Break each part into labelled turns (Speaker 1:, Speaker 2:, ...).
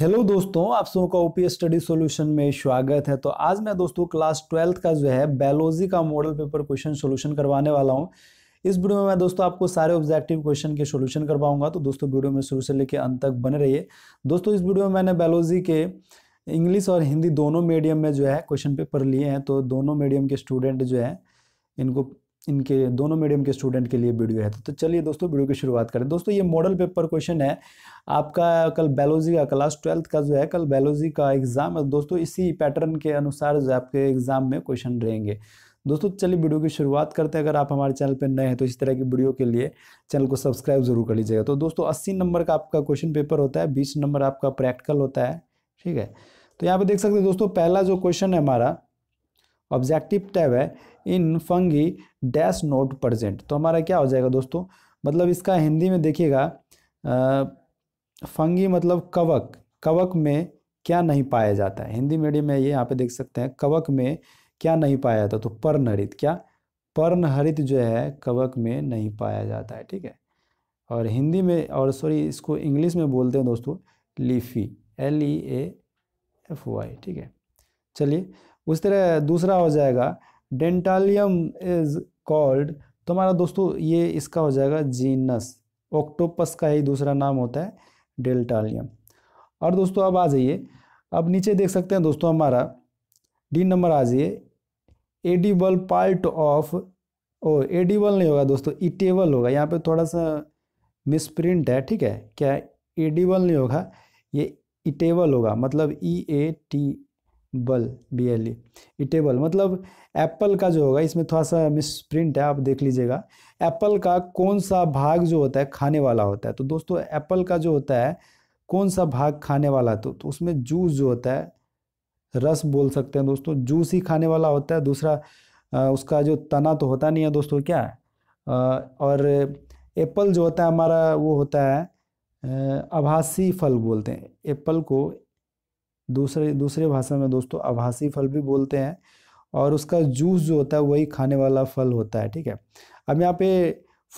Speaker 1: hello दोस्तों आप सबों का ओपी स्टडी सॉल्यूशन में स्वागत है तो आज मैं दोस्तों क्लास ट्वेल्थ का जो है बायोलॉजी का मॉडल पेपर क्वेश्चन सॉल्यूशन करवाने वाला हूं इस वीडियो में मैं दोस्तों आपको सारे ऑब्जेक्टिव क्वेश्चन के सॉल्यूशन करवाऊंगा तो दोस्तों वीडियो में शुरू से लेकर अंत तक बने रहिए दोस्तों इस वीडियो में मैंने बायोलॉजी के इंग्लिश और हिंदी दोनों मीडियम में जो है क्वेश्चन पेपर लिए हैं तो दोनों मीडियम के स्टूडेंट जो है इनको इनके दोनों मीडियम के स्टूडेंट के लिए वीडियो है तो चलिए दोस्तों वीडियो की शुरुआत करें दोस्तों ये मॉडल पेपर क्वेश्चन है आपका कल बायोलॉजी का क्लास ट्वेल्थ का जो है कल बायोलॉजी का एग्ज़ाम है दोस्तों इसी पैटर्न के अनुसार जो आपके एग्ज़ाम में क्वेश्चन रहेंगे दोस्तों चलिए वीडियो की शुरुआत करते हैं अगर आप हमारे चैनल पर नए हैं तो इस तरह की वीडियो के लिए चैनल को सब्सक्राइब जरूर कर लीजिएगा तो दोस्तों अस्सी नंबर का आपका क्वेश्चन पेपर होता है बीस नंबर आपका प्रैक्टिकल होता है ठीक है तो यहाँ पर देख सकते हैं दोस्तों पहला जो क्वेश्चन है हमारा ऑब्जेक्टिव टैब है in fungi dash not present तो हमारा क्या हो जाएगा दोस्तों मतलब इसका हिंदी में देखिएगा फंगी मतलब कवक कवक में क्या नहीं पाया जाता है हिंदी मीडियम में ये यहाँ पे देख सकते हैं कवक में क्या नहीं पाया जाता तो पर्णहरित क्या पर्णहरित जो है कवक में नहीं पाया जाता है ठीक है और हिंदी में और सॉरी इसको इंग्लिश में बोलते हैं दोस्तों leafy L E A F Y ठीक है चलिए उस तरह दूसरा हो जाएगा डेंटालियम इज कॉल्ड तो हमारा दोस्तों ये इसका हो जाएगा जीनस ऑक्टोपस का ही दूसरा नाम होता है डेल्टालियम और दोस्तों अब आ जाइए अब नीचे देख सकते हैं दोस्तों हमारा डी नंबर आ जाइए एडिबल पार्ट ऑफ ओ एडिबल नहीं होगा दोस्तों इटेबल होगा यहाँ पे थोड़ा सा मिसप्रिंट है ठीक है क्या एडिबल नहीं होगा ये इटेबल होगा मतलब ई ए टी बल बी एल ई इटेबल मतलब एप्पल का जो होगा इसमें थोड़ा सा मिस प्रिंट है आप देख लीजिएगा एप्पल का कौन सा भाग जो होता है खाने वाला होता है तो दोस्तों एप्पल का जो होता है कौन सा भाग खाने वाला तो, तो उसमें जूस जो होता है रस बोल सकते हैं दोस्तों जूस ही खाने वाला होता है दूसरा उसका जो तना तो होता नहीं है दोस्तों क्या और एप्पल जो होता है हमारा वो होता है आभासी फल बोलते हैं एप्पल को दूसरे दूसरे भाषा में दोस्तों आभासी फल भी बोलते हैं और उसका जूस जो होता है वही खाने वाला फल होता है ठीक है अब यहाँ पे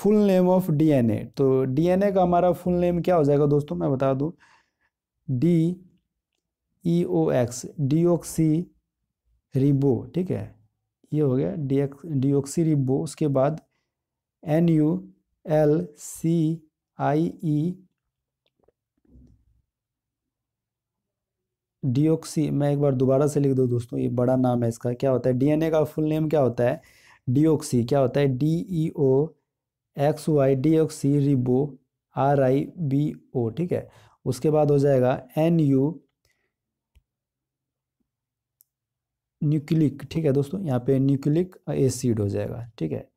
Speaker 1: फुल नेम ऑफ डीएनए तो डीएनए का हमारा फुल नेम क्या हो जाएगा दोस्तों मैं बता दूँ D E O X deoxy ribo ठीक है ये हो गया डी एक्स डीओक्सी रिबो उसके बाद N U L C I E deoxy मैं एक बार दोबारा से लिख दूँ दोस्तों ये बड़ा नाम है इसका क्या होता है डीएनए का फुल नेम क्या होता है डीओक्सी क्या होता है D E O X Y deoxy ribo R I B O ठीक है उसके बाद हो जाएगा एन यू न्यूक्लिक ठीक है दोस्तों यहाँ पे न्यूक्लिक एसिड हो जाएगा ठीक है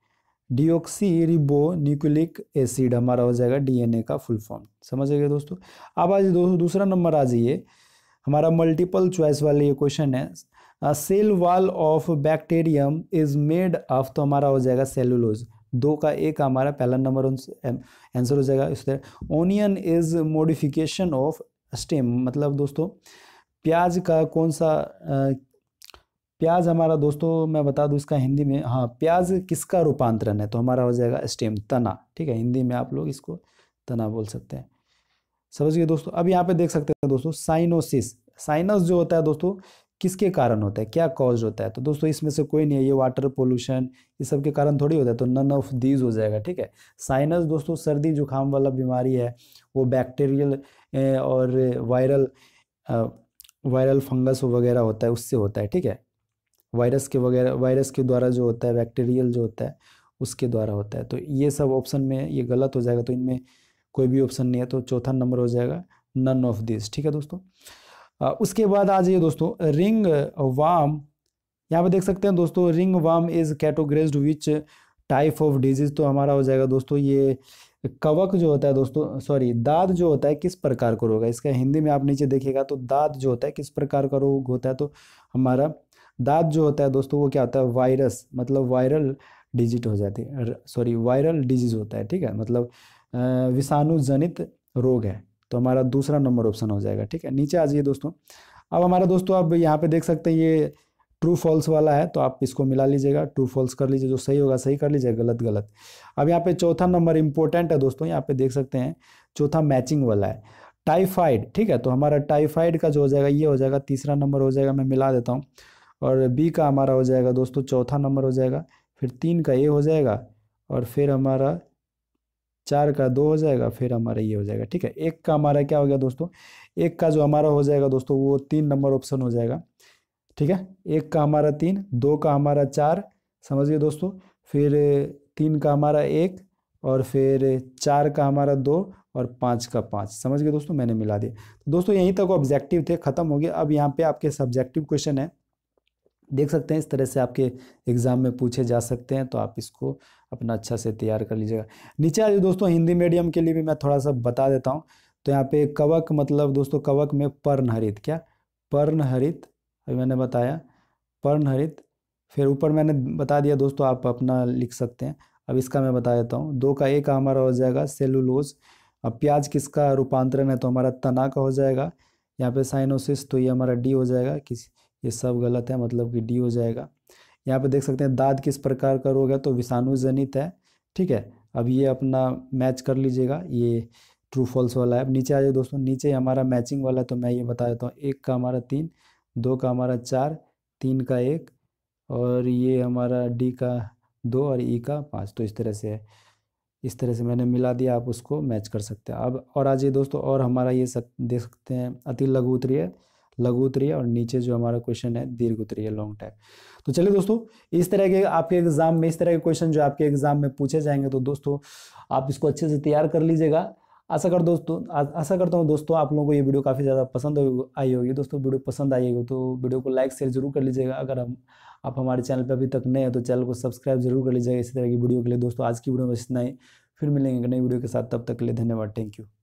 Speaker 1: डीओक्सी रिबो न्यूक्लिक एसिड हमारा हो जाएगा डीएनए का फुल फॉर्म समझ गए दोस्तों अब आज दोस्तों दूसरा नंबर आ जाइए हमारा मल्टीपल चॉइस वाले ये क्वेश्चन है cell wall of bacterium is made of तो हमारा हो जाएगा सेलुलोज दो का एक हमारा पहला नंबर आंसर हो जाएगा इस तरह onion is modification of stem मतलब दोस्तों प्याज का कौन सा आ, uh, प्याज हमारा दोस्तों मैं बता दूं इसका हिंदी में हाँ प्याज किसका रूपांतरण है तो हमारा हो जाएगा स्टेम तना ठीक है हिंदी में आप लोग इसको तना बोल सकते हैं समझ गए दोस्तों अब यहाँ पे देख सकते हैं दोस्तों साइनोसिस साइनस जो होता है दोस्तों किसके कारण होता है क्या कॉज होता है तो दोस्तों इसमें से कोई नहीं है ये वाटर पोल्यूशन ये सब के कारण थोड़ी होता है तो नन ऑफ दीज हो जाएगा ठीक है साइनस दोस्तों सर्दी जुकाम वाला बीमारी है वो बैक्टीरियल और वायरल वायरल फंगस वगैरह होता है उससे होता है ठीक है वायरस के वगैरह वायरस के द्वारा जो होता है बैक्टीरियल जो होता है उसके द्वारा होता है तो ये सब ऑप्शन में ये गलत हो जाएगा तो इनमें कोई भी ऑप्शन नहीं है तो चौथा नंबर हो जाएगा नन ऑफ दिस ठीक है दोस्तों आ, उसके बाद आ जाइए दोस्तों रिंग वाम यहाँ पे देख सकते हैं दोस्तों ringworm is categories which type of disease तो हमारा हो जाएगा दोस्तों ये कवक जो होता है दोस्तों सॉरी दाद जो होता है किस प्रकार का रोग है इसका हिंदी में आप नीचे देखिएगा तो दाद जो होता है किस प्रकार का रोग होता है तो हमारा दाद जो होता है दोस्तों वो क्या होता है वायरस मतलब वायरल डिजिट हो जाती है सॉरी वायरल डिजीज होता है ठीक है मतलब विषाणु जनित रोग है तो हमारा दूसरा नंबर ऑप्शन हो जाएगा ठीक है नीचे आ जाइए दोस्तों अब हमारा दोस्तों आप यहाँ पे देख सकते हैं ये ट्रू फॉल्स वाला है तो आप इसको मिला लीजिएगा ट्रू फॉल्स कर लीजिए जो सही होगा सही कर लीजिए गलत गलत अब यहाँ पे चौथा नंबर इंपॉर्टेंट है दोस्तों यहाँ पे देख सकते हैं चौथा मैचिंग वाला है टाइफाइड ठीक है तो हमारा टाइफाइड का जो हो जाएगा ये हो जाएगा तीसरा नंबर हो जाएगा मैं मिला देता हूँ और बी का हमारा हो जाएगा दोस्तों चौथा नंबर हो जाएगा फिर तीन का ए हो जाएगा और फिर हमारा चार का दो हो जाएगा फिर हमारा ये हो जाएगा ठीक है एक का हमारा क्या हो गया दोस्तों एक का जो हमारा हो जाएगा दोस्तों वो तीन नंबर ऑप्शन हो जाएगा ठीक है एक का हमारा तीन दो का हमारा चार समझिए दोस्तों फिर तीन का हमारा एक और फिर चार का हमारा दो और पाँच का पाँच समझ गए दोस्तों मैंने मिला दिया तो दोस्तों यहीं तक ऑब्जेक्टिव थे खत्म हो गया अब यहाँ पे आपके सब्जेक्टिव क्वेश्चन है देख सकते हैं इस तरह से आपके एग्ज़ाम में पूछे जा सकते हैं तो आप इसको अपना अच्छा से तैयार कर लीजिएगा नीचे आ दोस्तों हिंदी मीडियम के लिए भी मैं थोड़ा सा बता देता हूँ तो यहाँ पे कवक मतलब दोस्तों कवक में पर्णहरित क्या पर्णहरित अभी मैंने बताया पर्णहरित फिर ऊपर मैंने बता दिया दोस्तों आप अपना लिख सकते हैं अब इसका मैं बता देता हूँ दो का एक हमारा हो जाएगा सेलुलोज अब प्याज किसका रूपांतरण है तो हमारा तना का हो जाएगा यहाँ पे साइनोसिस तो ये हमारा डी हो जाएगा किसी ये सब गलत है मतलब कि डी हो जाएगा यहाँ पे देख सकते हैं दाद किस प्रकार का रोग है तो विषाणु जनित है ठीक है अब ये अपना मैच कर लीजिएगा ये ट्रू फॉल्स वाला है अब नीचे आ जाए दोस्तों नीचे हमारा मैचिंग वाला है तो मैं ये बता देता हूँ एक का हमारा तीन दो का हमारा चार तीन का एक और ये हमारा डी का दो और ई e का पाँच तो इस तरह से है इस तरह से मैंने मिला दिया आप उसको मैच कर सकते हैं अब और आ जाइए दोस्तों और हमारा ये सक, देख सकते हैं अति लघु उत्तरीय लघु उत्तरीय और नीचे जो हमारा क्वेश्चन है दीर्घ उत्तरीय लॉन्ग टाइप तो चलिए दोस्तों इस तरह के आपके एग्जाम में इस तरह के क्वेश्चन जो आपके एग्जाम में पूछे जाएंगे तो दोस्तों आप इसको अच्छे से तैयार कर लीजिएगा आशा कर दोस्तों आशा करता हूँ दोस्तों आप लोगों को ये वीडियो काफ़ी ज़्यादा पसंद आई होगी दोस्तों वीडियो पसंद आई होगी तो वीडियो को लाइक शेयर जरूर कर लीजिएगा अगर हम आप हमारे चैनल पर अभी तक नए हैं तो चैनल को सब्सक्राइब जरूर कर लीजिएगा इसी तरह की वीडियो के लिए दोस्तों आज की वीडियो में इतना ही फिर मिलेंगे नई वीडियो के साथ तब तक के लिए धन्यवाद थैंक यू